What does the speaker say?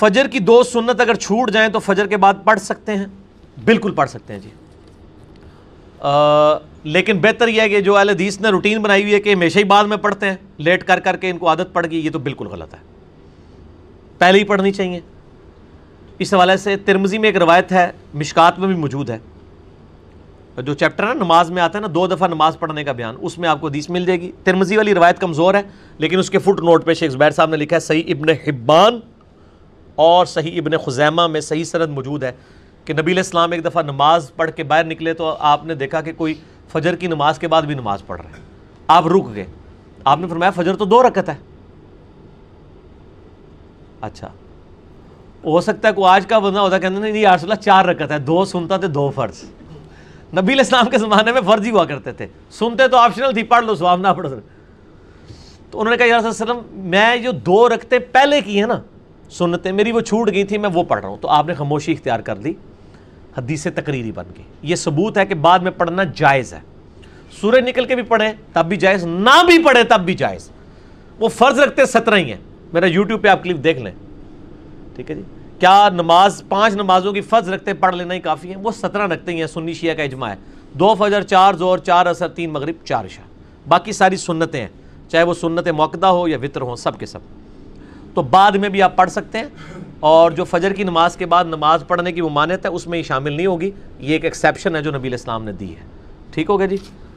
फजर की दो सुन्नत अगर छूट जाएं तो फजर के बाद पढ़ सकते हैं बिल्कुल पढ़ सकते हैं जी आ, लेकिन बेहतर यह है कि जो अल हदीस ने रूटीन बनाई हुई है कि हमेशा ही बाद में पढ़ते हैं लेट कर करके इनको आदत पड़ गई ये तो बिल्कुल गलत है पहले ही पढ़नी चाहिए इस हवाले से तिरमजी में एक रवायत है मिशकात में भी मौजूद है जो चैप्टर है ना नमाज में आता है ना दो दफ़ा नमाज पढ़ने का बयान उसमें आपको हदीस मिल जाएगी तिरमजी वाली रवायत कमज़ोर है लेकिन उसके फुट नोट पे शेख जुबैर साहब ने लिखा है सही इबन हिब्बान और सही इबन खुजैमा में सही सनद मौजूद है कि नबी इस्लाम एक दफ़ा नमाज पढ़ के बाहर निकले तो आपने देखा कि कोई फजर की नमाज के बाद भी नमाज पढ़ रहे हैं आप रुक गए आपने फरमाया फजर तो दो रकत है अच्छा हो सकता है को आज का बंदा होता कहते नहीं यार चार रकत है दो सुनता थे दो फर्ज नबी इस्लाम के ज़माने में फर्ज ही हुआ करते थे सुनते तो ऑप्शनल थी पढ़ लो स्वाब ना पढ़ो तो उन्होंने कहा यार मैं जो दो रखते पहले की है ना सुनते मेरी वो छूट गई थी मैं वो पढ़ रहा हूँ तो आपने खामोशी इख्तियार कर ली हदीस तकरीरी बन गई ये सबूत है कि बाद में पढ़ना जायज़ है सूर्य निकल के भी पढ़ें तब भी जायज़ ना भी पढ़े तब भी जायज़ वो फ़र्ज़ रखते सत्रह ही है मेरा यूट्यूब पे आप क्लिप देख लें ठीक है जी क्या नमाज पांच नमाजों की फ़र्ज रखते पढ़ लेना ही काफ़ी है वो सत्रह रखते ही हैं सुन्नी शिया का इजमा है दो फजर चार जोर चार असर तीन मगरब चार शाह बाकी सारी सुन्नतें हैं चाहे वो सुन्नत मौकदा हो या वितर हो सब के सब तो बाद में भी आप पढ़ सकते हैं और जो फजर की नमाज के बाद नमाज पढ़ने की वो मान्यता है उसमें ही शामिल नहीं होगी ये एक एक्सेप्शन है जो नबी इस्लाम ने दी है ठीक हो गया जी